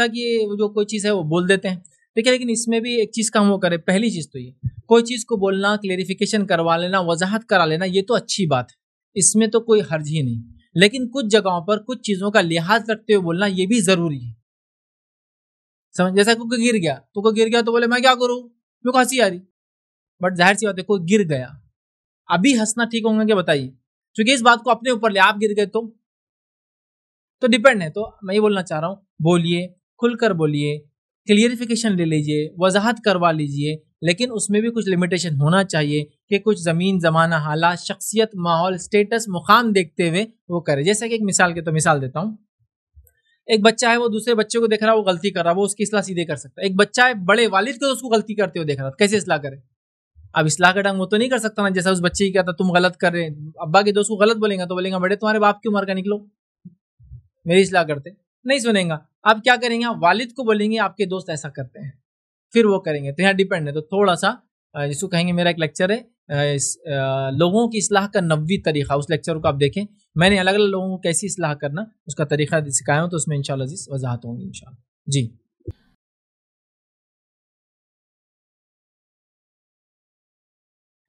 था कि जो कोई चीज़ है वो बोल देते हैं ठीक है लेकिन इसमें भी एक चीज़ का हम वो करें पहली चीज़ तो ये कोई चीज़ को बोलना क्लेरिफिकेशन करवा लेना वजाहत करा लेना ये तो अच्छी बात है इसमें तो कोई हर्ज ही नहीं लेकिन कुछ जगहों पर कुछ चीज़ों का लिहाज रखते हुए बोलना ये भी ज़रूरी है समझ जैसा कोई गिर गया तो कोई गिर गया तो बोले मैं क्या करूँ मेरे को हंसी आ रही बट जाहिर सी बात है कोई गिर गया अभी हंसना ठीक होंगे क्या बताइए क्योंकि इस बात को अपने ऊपर ले आप गिर गए तो तो डिपेंड है तो मैं ये बोलना चाह रहा हूँ बोलिए खुलकर बोलिए क्लियरिफिकेशन ले लीजिए वजाहत करवा लीजिए लेकिन उसमें भी कुछ लिमिटेशन होना चाहिए कि कुछ ज़मीन ज़माना हालात शख्सियत माहौल स्टेटस मुकाम देखते हुए वो करे जैसे कि एक मिसाल के तो मिसाल देता हूँ एक बच्चा है वो दूसरे बच्चे को देख रहा है वो गलती कर रहा है वो उसकी इसलाह सीधे कर सकता है एक बच्चा है बड़े वालिद को उसको गलती करते हुए देख रहा है तो कैसे इसलाह करे अब इसलाह का ढंग वो तो नहीं कर सकता ना जैसा उस बच्चे की कहता तुम गलत कर रहे अब्बा के दोस्त तो को गलत बोलेंगे तो बोलेंगे हाँ बड़े तुम्हारे बाप की उम्र का निकलो मेरी इसलाह करते नहीं सुनेगा अब क्या करेंगे आप वालिद को बोलेंगे आपके दोस्त ऐसा करते हैं फिर वो करेंगे तो यहाँ डिपेंड है तो थोड़ा सा जिसको कहेंगे मेरा एक लेक्चर है इस, लोगों की इसलाह का नबी तरीका उस लेक्चर को आप देखें मैंने अलग अलग लोगों को कैसी इसलाह करना उसका तरीका सिखाया हूँ तो उसमें इन शजीज वजाहत होंगी इन जी